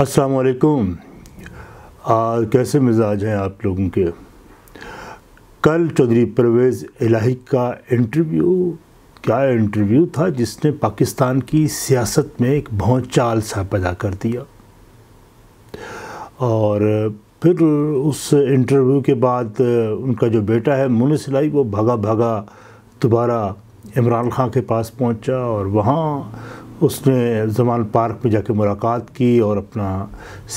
अस्सलाम वालेकुम कैसे मिजाज हैं आप लोगों के कल चौधरी परवेज़ इलाही का इंटरव्यू क्या इंटरव्यू था जिसने पाकिस्तान की सियासत में एक चाल सा पैदा कर दिया और फिर उस इंटरव्यू के बाद उनका जो बेटा है मुनिस इलाही वो भागा भागा दोबारा इमरान खान के पास पहुंचा और वहाँ उसने जमान पार्क में जाके मुलाकात की और अपना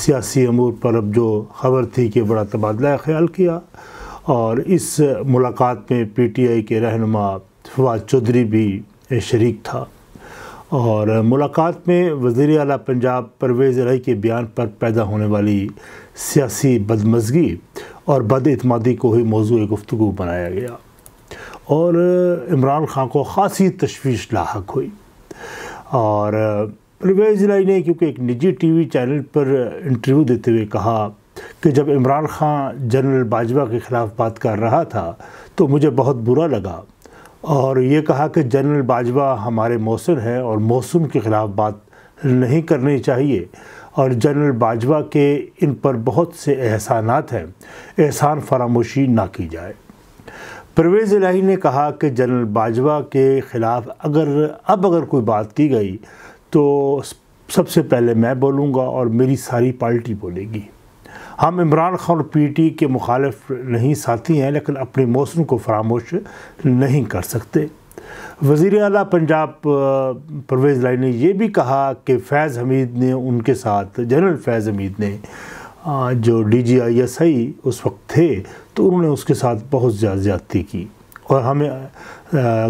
सियासी अमूर पर अब जो खबर थी कि बड़ा तबादला ख्याल किया और इस मुलाकात में पी टी आई के रहनुमा फवाद चौधरी भी शरीक था और मुलाकात में वज़ी अला पंजाब परवेज़ रही के बयान पर पैदा होने वाली सियासी बदमजगी और बदअतमादी को ही मौजू गुफ्तु बनाया गया और इमरान खान को ख़ासी तशवीश लाक हुई और परवेज लाई ने क्योंकि एक निजी टीवी चैनल पर इंटरव्यू देते हुए कहा कि जब इमरान खान जनरल बाजवा के ख़िलाफ़ बात कर रहा था तो मुझे बहुत बुरा लगा और ये कहा कि जनरल बाजवा हमारे मौसम हैं और मौसम के ख़िलाफ़ बात नहीं करनी चाहिए और जनरल बाजवा के इन पर बहुत से एहसानात हैं एहसान फरामोशी ना की जाए परवेज़ इलाही ने कहा कि जनरल बाजवा के ख़िलाफ़ अगर अब अगर कोई बात की गई तो सबसे पहले मैं बोलूँगा और मेरी सारी पार्टी बोलेगी हम इमरान खान और पीटी के मुखालफ नहीं साथी हैं लेकिन अपने मौसम को फरामोश नहीं कर सकते वज़ी अला पंजाब परवेज़ लाई ने यह भी कहा कि फैज़ हमीद ने उनके साथ जनरल फैज़ हमीद ने जो D G I S I उस वक्त थे तो उन्होंने उसके साथ बहुत ज़्यादा ज्यादती की और हमें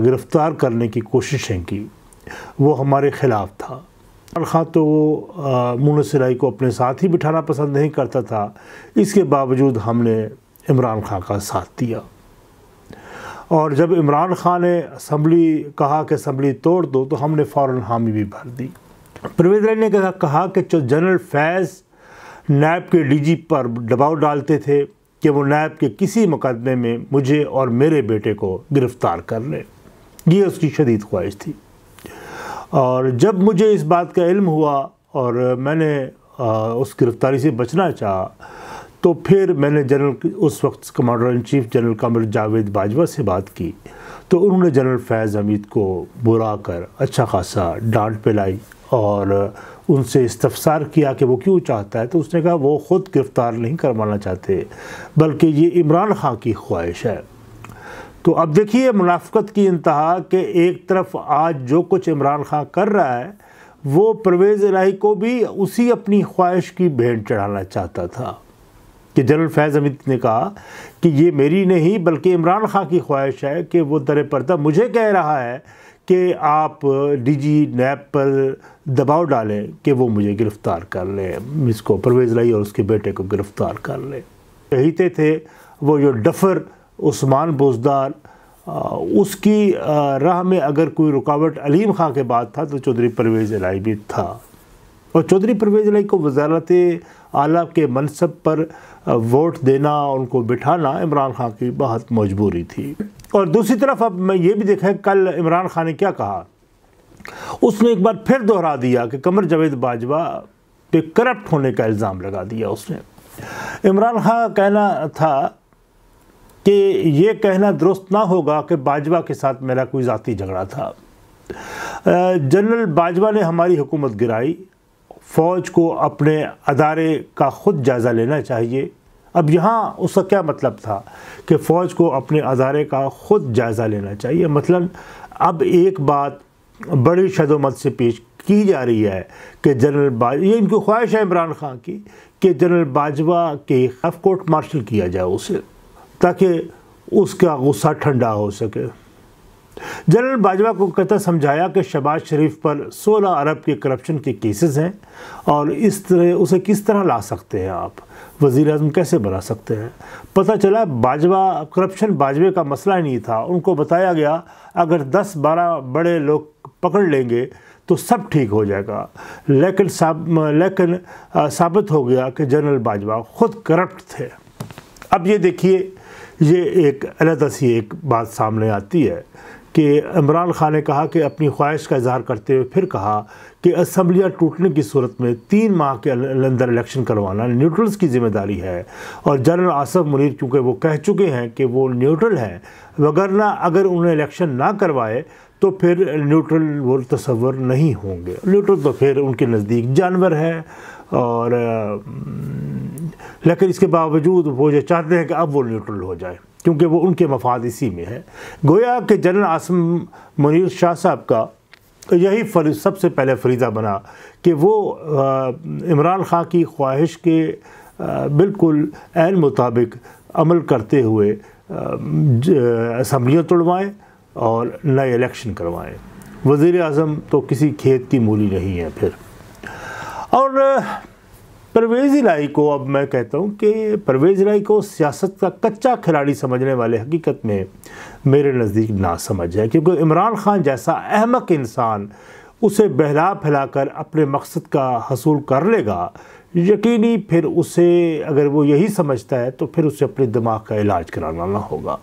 गिरफ़्तार करने की कोशिशें की वो हमारे ख़िलाफ़ था और खां तो वो मून सिलाई को अपने साथ ही बिठाना पसंद नहीं करता था इसके बावजूद हमने इमरान खां का साथ दिया और जब इमरान खां ने असम्बली कहा कि असम्बली तोड़ दो तो हमने फ़ौर हामी भी भर दी प्रवेद राय ने कहा कि जो जनरल फैज़ नैब के डीजी पर दबाव डालते थे कि वो नैब के किसी मुकदमे में मुझे और मेरे बेटे को गिरफ़्तार कर ले ये उसकी शदीद ख्वाहिश थी और जब मुझे इस बात का इल्म हुआ और मैंने उस गिरफ़्तारी से बचना चाहा तो फिर मैंने जनरल उस वक्त commander in chief general Qamar Javed Bajwa से बात की तो उन्होंने जनरल फैज़ हमीद को बुला कर अच्छा खासा डांट पिलाई और उनसे इस्तफसार किया कि वो क्यों चाहता है तो उसने कहा वो ख़ुद गिरफ़्तार नहीं करवाना चाहते बल्कि ये इमरान ख़ान की ख्वाहिश है तो अब देखिए मुनाफ़त की इंतहा कि एक तरफ आज जो कुछ इमरान खां कर रहा है वो परवेज़ इलाही को भी उसी अपनी ख्वाहिश की भेंट चढ़ाना चाहता था कि जनरल फैज़ अमित ने कहा कि ये मेरी नहीं बल्कि इमरान खां की ख्वाहिश है कि वो दर पर्दा मुझे कह रहा है कि आप डीजी नैब पर दबाव डालें कि वो मुझे गिरफ़्तार कर लें इसको परवेज लाई और उसके बेटे को गिरफ़्तार कर लें कहते थे वो जो डफर उस्मान बोजदार उसकी राह में अगर कोई रुकावट अलीम खां के बाद था तो चौधरी परवेज़ लाई भी था और चौधरी परवेज़ लाई को वजारत आला के मनसब पर वोट देना उनको बिठाना इमरान खां की बहुत मजबूरी थी और दूसरी तरफ अब मैं ये भी देखा कल इमरान खान ने क्या कहा उसने एक बार फिर दोहरा दिया कि कमर जावेद बाजवा पे करप्ट होने का इल्ज़ाम लगा दिया उसने इमरान खान कहना था कि ये कहना दुरुस्त ना होगा कि बाजवा के साथ मेरा कोई ज़ाती झगड़ा था जनरल बाजवा ने हमारी हुकूमत गिराई फ़ौज को अपने अदारे का ख़ुद जायज़ा लेना चाहिए अब यहाँ उसका क्या मतलब था कि फ़ौज को अपने अदारे का ख़ुद जायज़ा लेना चाहिए मतलब अब एक बात बड़ी शदोमत से पेश की जा रही है कि जनरल बाज ये इनकी ख्वाहिश है इमरान खान की कि जनरल बाजवा के खिलाफ कोर्ट मार्शल किया जाए उसे ताकि उसका गुस्सा ठंडा हो सके जनरल बाजवा को कहता समझाया कि शबाज शरीफ पर 16 अरब के करप्शन के केसेस हैं और इस तरह उसे किस तरह ला सकते हैं आप वज़ी अजम कैसे बना सकते हैं पता चला बाजवा करप्शन बाजवे का मसला नहीं था उनको बताया गया अगर 10-12 बड़े लोग पकड़ लेंगे तो सब ठीक हो जाएगा लेकिन साब, लेकिन साबित हो गया कि जनरल बाजवा ख़ुद करप्ट थे अब ये देखिए ये एक अलहदा सी एक बात सामने आती है कि इमरान खान ने कहा कि अपनी ख्वाहिश का इजहार करते हुए फिर कहा कि असम्बलियाँ टूटने की सूरत में तीन माह के अंदर इलेक्शन करवाना न्यूट्रल्स की जिम्मेदारी है और जनरल आसफ मुनीर चूँकि वो कह चुके हैं कि वो न्यूट्रल हैं वगरना अगर उन्हें इलेक्शन ना करवाए तो फिर न्यूट्रल वो तस्वर नहीं होंगे न्यूट्रल तो फिर उनके नज़दीक जानवर है और लेकिन इसके बावजूद वो ये चाहते हैं कि अब वो न्यूट्रल हो जाए क्योंकि वो उनके मफाद इसी में है गोया के जनरल आसम मनिर शाह साहब का यही फर सबसे पहले फरीज़ा बना कि वो इमरान खां की ख्वाहिश के आ, बिल्कुल एन मुताबिक अमल करते हुए असम्बलियाँ तोड़वाएँ और नए इलेक्शन करवाएँ वज़ी अजम तो किसी खेत की मूली नहीं है फिर और परवेज़ इलाई को अब मैं कहता हूँ कि परवेज़ इलाई को सियासत का कच्चा खिलाड़ी समझने वाले हकीकत में मेरे नज़दीक ना समझ है क्योंकि इमरान खान जैसा अहमक इंसान उसे बहला फैलाकर अपने मकसद का हसूल कर लेगा यकीनी फिर उसे अगर वो यही समझता है तो फिर उसे अपने दिमाग का इलाज कराना होगा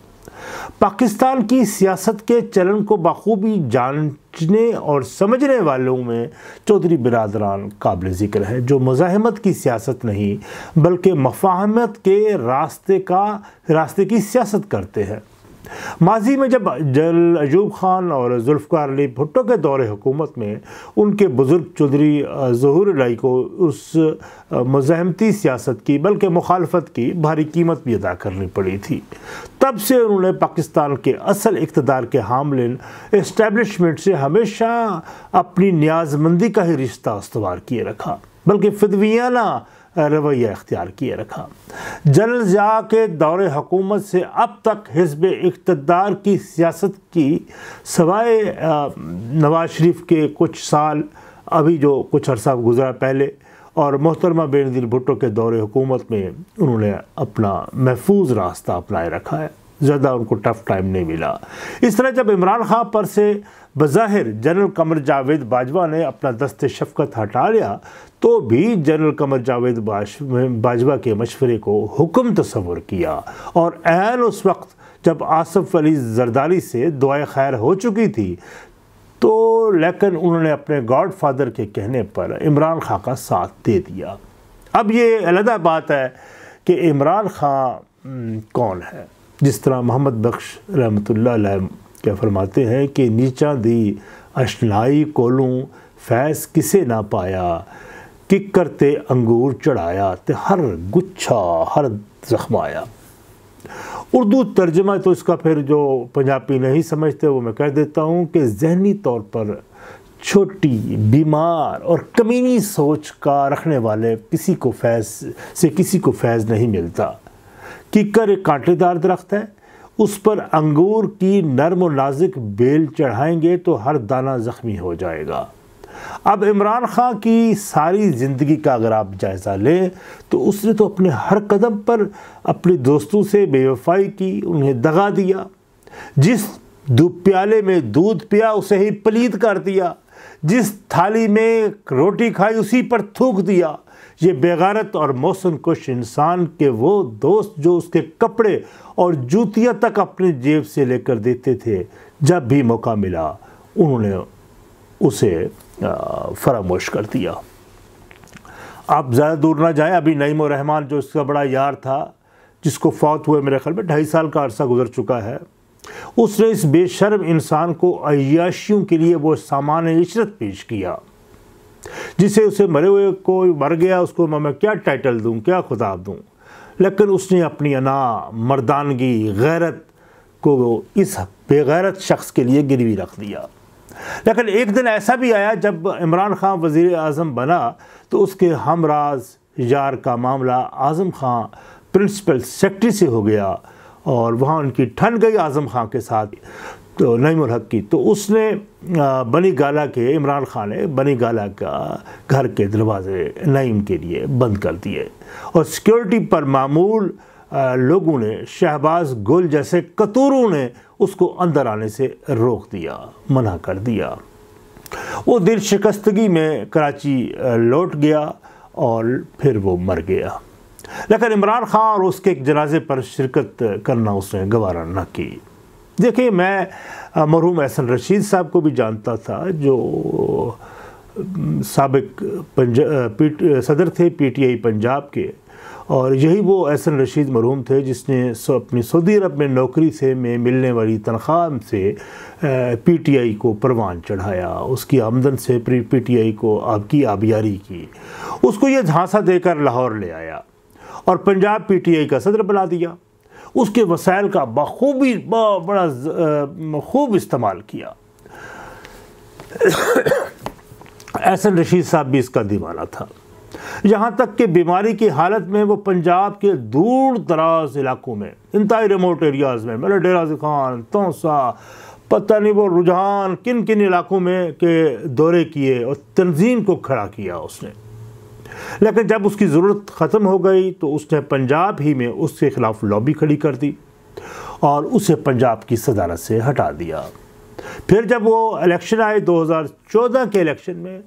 पाकिस्तान की सियासत के चलन को बखूबी जानने और समझने वालों में चौधरी बिरादरान काबिल ज़िक्र है जो मुजाहमत की सियासत नहीं बल्कि मफाहमत के रास्ते का रास्ते की सियासत करते हैं माजी में जब जल अजूब खान और जुल्फ़ार अली भुट्टो के दौरे हुकूमत में उनके बुज़ुर्ग चौधरी जहूर लाई को उस मज़ाहमती सियासत की बल्कि मुखालफत की भारी कीमत भी अदा करनी पड़ी थी तब से उन्होंने पाकिस्तान के असल इकतदार के हामलिन इस्टेबलिशमेंट से हमेशा अपनी न्याजमंदी का ही रिश्ता उसवार किए रखा बल्कि फिदवियाना रवैया इख्तियार किए रखा जनरल जया के दौर हकूमत से अब तक हिजब इकतदार की सियासत की सवाए नवाज शरीफ के कुछ साल अभी जो कुछ अरसा गुजरा पहले और मोहतरमा बेनजीर भुट्टो के दौरे हुकूमत में उन्होंने अपना महफूज रास्ता अपनाए रखा है ज़्यादा उनको टफ टाइम नहीं मिला इस तरह जब इमरान ख़ान पर से बज़ाहिर जनरल कमर जावेद बाजवा ने अपना दस्त शफकत हटा लिया तो भी जनरल कमर जावेद बाजवा के मशवरे को हुक्म तस्वर किया और एन उस वक्त जब आसफ़ अली जरदारी से दुआ खैर हो चुकी थी तो लेकिन उन्होंने अपने गॉड फादर के कहने पर इमरान खां का साथ दे दिया अब ये अलहदा बात है कि इमरान खां कौन है जिस तरह मोहम्मद बख्श रहमत क्या फरमाते हैं कि नीचा दी अशनाई कोलों फैस किसे ना पाया कि करते अंगूर चढ़ाया तो हर गुच्छा हर जख्माया उर्दू तर्जमा तो इसका फिर जो पंजाबी नहीं समझते वो मैं कह देता हूँ कि जहनी तौर पर छोटी बीमार और कमीनी सोच का रखने वाले किसी को फैज़ से किसी को फैज़ नहीं मिलता किकर एक कांटेदार दरख्त है उस पर अंगूर की नरम और नाजुक बेल चढ़ाएंगे तो हर दाना ज़ख्मी हो जाएगा अब इमरान खान की सारी ज़िंदगी का अगर आप जायज़ा लें तो उसने तो अपने हर कदम पर अपने दोस्तों से बेवफाई की उन्हें दगा दिया जिस प्याले में दूध पिया उसे ही पलीद कर दिया जिस थाली में रोटी खाई उसी पर थूक दिया ये बेगारत और मौसम कुश इंसान के वो दोस्त जो उसके कपड़े और जूतियाँ तक अपने जेब से लेकर देते थे जब भी मौका मिला उन्होंने उसे फरामोश कर दिया आप ज़्यादा दूर ना जाएं अभी नईम रहमान जो इसका बड़ा यार था जिसको फौत हुए मेरे ख्याल में ढाई साल का अरसा गुजर चुका है उसने इस बेशर्म इंसान को अयाशियों के लिए वो सामान्य इशरत पेश किया जिसे उसे मरे हुए को मर गया उसको मैं क्या टाइटल दूँ क्या खुताब दूँ लेकिन उसने अपनी अना मर्दानगी गैरत को इस बेगैरत शख्स के लिए गिरवी रख दिया लेकिन एक दिन ऐसा भी आया जब इमरान खान वज़ी अजम बना तो उसके हमराज यार का मामला आज़म खां प्रिंसिपल सेक्रेटरी से हो गया और वहाँ उनकी ठन गई आज़म खां के साथ तो नईमुल हक की तो उसने बनी गाला के इमरान खान ने बनी गाला का घर के दरवाजे नईम के लिए बंद कर दिए और सिक्योरिटी पर मामूल लोगों ने शहबाज गुल जैसे कतूरों ने उसको अंदर आने से रोक दिया मना कर दिया वो दिल शिकस्तगी में कराची लौट गया और फिर वो मर गया लेकिन इमरान खान और उसके एक जनाजे पर शिरकत करना उसने गवारा न की देखिए मैं मरहूम एहसन रशीद साहब को भी जानता था जो सबक सदर थे पीटीआई पंजाब के और यही वो एहसन रशीद मरहूम थे जिसने अपनी सऊदी अरब में नौकरी से में मिलने वाली तनख्वाह से पीटीआई को परवान चढ़ाया उसकी आमदन से पीटीआई को आपकी आबियारी की उसको ये झांसा देकर लाहौर ले आया और पंजाब पीटीआई का सदर बना दिया उसके वसाइल का बखूबी बड़ा खूब इस्तेमाल किया एहसन रशीद साहब भी इसका दीवाना था यहाँ तक कि बीमारी की हालत में वो पंजाब के दूर दराज इलाकों में इंतई रिमोट एरियाज़ में मेरे मतलब डेरा खान तोसा पता नहीं वो रुझान किन किन इलाकों में के दौरे किए और तंजीम को खड़ा किया उसने लेकिन जब उसकी ज़रूरत ख़त्म हो गई तो उसने पंजाब ही में उसके ख़िलाफ़ लॉबी खड़ी कर दी और उसे पंजाब की सदारत से हटा दिया फिर जब वो इलेक्शन आए 2014 के इलेक्शन में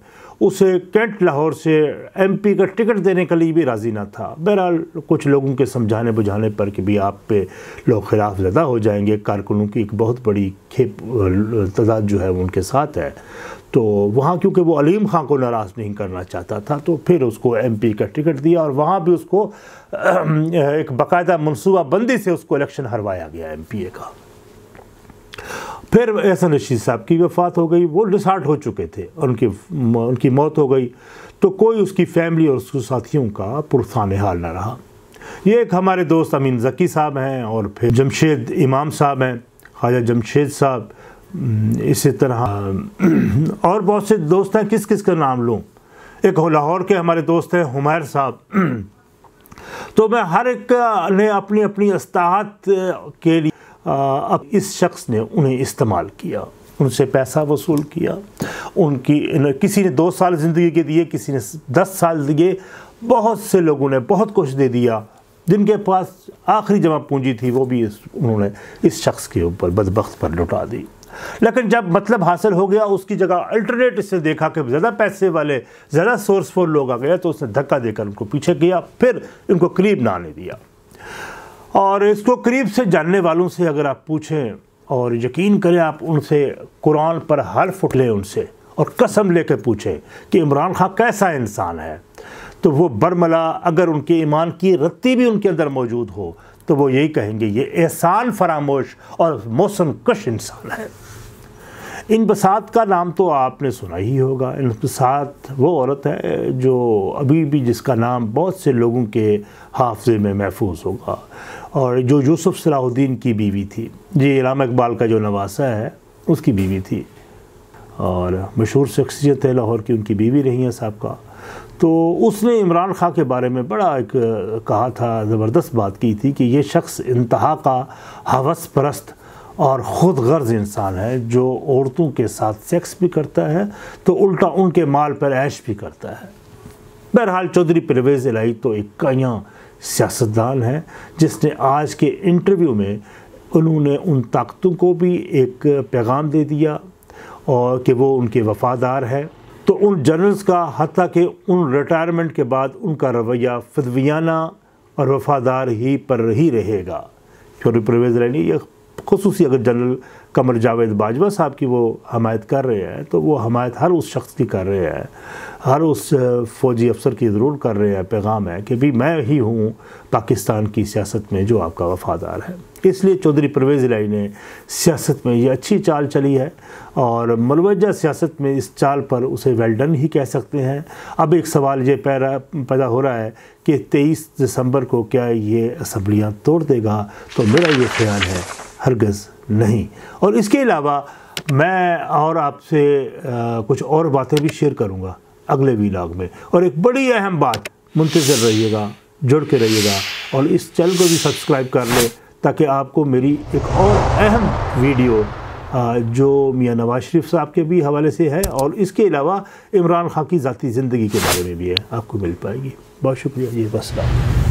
उसे कैंट लाहौर से एमपी का टिकट देने के लिए भी राज़ी ना था बहरहाल कुछ लोगों के समझाने बुझाने पर कि भी आप पे लोग खिलाफ ज़दा हो जाएंगे कारकुनों की एक बहुत बड़ी खेप तादाद जो है उनके साथ है तो वहाँ क्योंकि वो अलीम खां को नाराज़ नहीं करना चाहता था तो फिर उसको एमपी का टिकट दिया और वहाँ भी उसको एक बाकायदा मनसूबा बंदी से उसको इलेक्शन हरवाया गया एमपीए का फिर एहसन रशीद साहब की वफात हो गई वो डिसार्ट हो चुके थे उनकी उनकी मौत हो गई तो कोई उसकी फैमिली और उसके साथियों का पुरसान हाल ना रहा ये एक हमारे दोस्त अमीन जकी साहब हैं और फिर जमशेद इमाम साहब हैं ख्वाजा जमशेद साहब हम्म, इसी तरह हम्म, और बहुत से दोस्त हैं किस किस का नाम लूँ एक लाहौर के हमारे दोस्त हैं हुमैर साहब तो मैं हर एक ने अपनी अपनी अस्ताहत के लिए अब इस शख्स ने उन्हें इस्तेमाल किया उनसे पैसा वसूल किया उनकी किसी ने दो साल ज़िंदगी के दिए किसी ने दस साल दिए बहुत से लोगों ने बहुत कुछ दे दिया जिनके पास आखिरी जमा पूंजी थी वो भी इस उन्होंने इस शख्स के ऊपर बदबक पर लुटा दी लेकिन जब मतलब हासिल हो गया उसकी जगह अल्टरनेट इसने देखा कि ज़्यादा पैसे वाले ज़्यादा सोर्सफुल लोग आ गए तो उसने धक्का देकर उनको पीछे किया फिर इनको करीब ना आने दिया और इसको करीब से जानने वालों से अगर आप पूछें और यकीन करें आप उनसे कुरान पर हर उठ लें उनसे और कसम ले कर पूछें कि इमरान खां कैसा इंसान है तो वो बरमला अगर उनके ईमान की रत्ती भी उनके अंदर मौजूद हो तो वो यही कहेंगे ये एहसान फरामोश और मौसम कश इंसान है इन बसात का नाम तो आपने सुना ही होगा इन बसात वो औरत है जो अभी भी जिसका नाम बहुत से लोगों के हाफजे में महफूज होगा और जो यूसुफ सलाहुद्दीन की बीवी थी जी इलाम इकबाल का जो नवासा है उसकी बीवी थी और मशहूर शख्सियत है लाहौर की उनकी बीवी रही हैं साहब का तो उसने इमरान खां के बारे में बड़ा एक कहा था ज़बरदस्त बात की थी कि ये शख्स इंतहा का हवस परस्त और ख़ुद गर्ज इंसान है जो औरतों के साथ सेक्स भी करता है तो उल्टा उनके माल पर ऐश भी करता है बहरहाल चौधरी परवेज़ इलाही तो एक कयाँ सियासतदान है जिसने आज के इंटरव्यू में उन्होंने उन ताकतों को भी एक पैगाम दे दिया और कि वो उनके वफ़ादार है तो उन जनरल्स का हती कि उन रिटायरमेंट के बाद उनका रवैया फदवियाना और वफादार ही पर ही रहेगा चौधरी परवेज़ रैनी यह खसूस अगर जनरल कमर जावेद बाजवा साहब की वो हमायत कर रहे हैं तो वो हमायत हर उस शख्स की कर रहे हैं हर उस फौजी अफसर की ज़रूर कर रहे हैं पैगाम है कि भी मैं ही हूँ पाकिस्तान की सियासत में जो आपका वफादार है इसलिए चौधरी परवेज़ इलाई ने सियासत में ये अच्छी चाल चली है और मलवजा सियासत में इस चाल पर उसे वेल्डन ही कह सकते हैं अब एक सवाल ये पैरा पैदा हो रहा है कि 23 दिसंबर को क्या ये असम्बलियाँ तोड़ देगा तो मेरा ये ख्याल है हरगज़ नहीं और इसके अलावा मैं और आपसे कुछ और बातें भी शेयर करूँगा अगले वीलाग में और एक बड़ी अहम बात मुंतज़र रहिएगा जुड़ के रहिएगा और इस चैनल को भी सब्सक्राइब कर ले ताकि आपको मेरी एक और अहम वीडियो जो मियाँ नवाज शरीफ साहब के भी हवाले से है और इसके अलावा इमरान खान की ज़ाती ज़िंदगी के बारे में भी है आपको मिल पाएगी बहुत शुक्रिया जी बस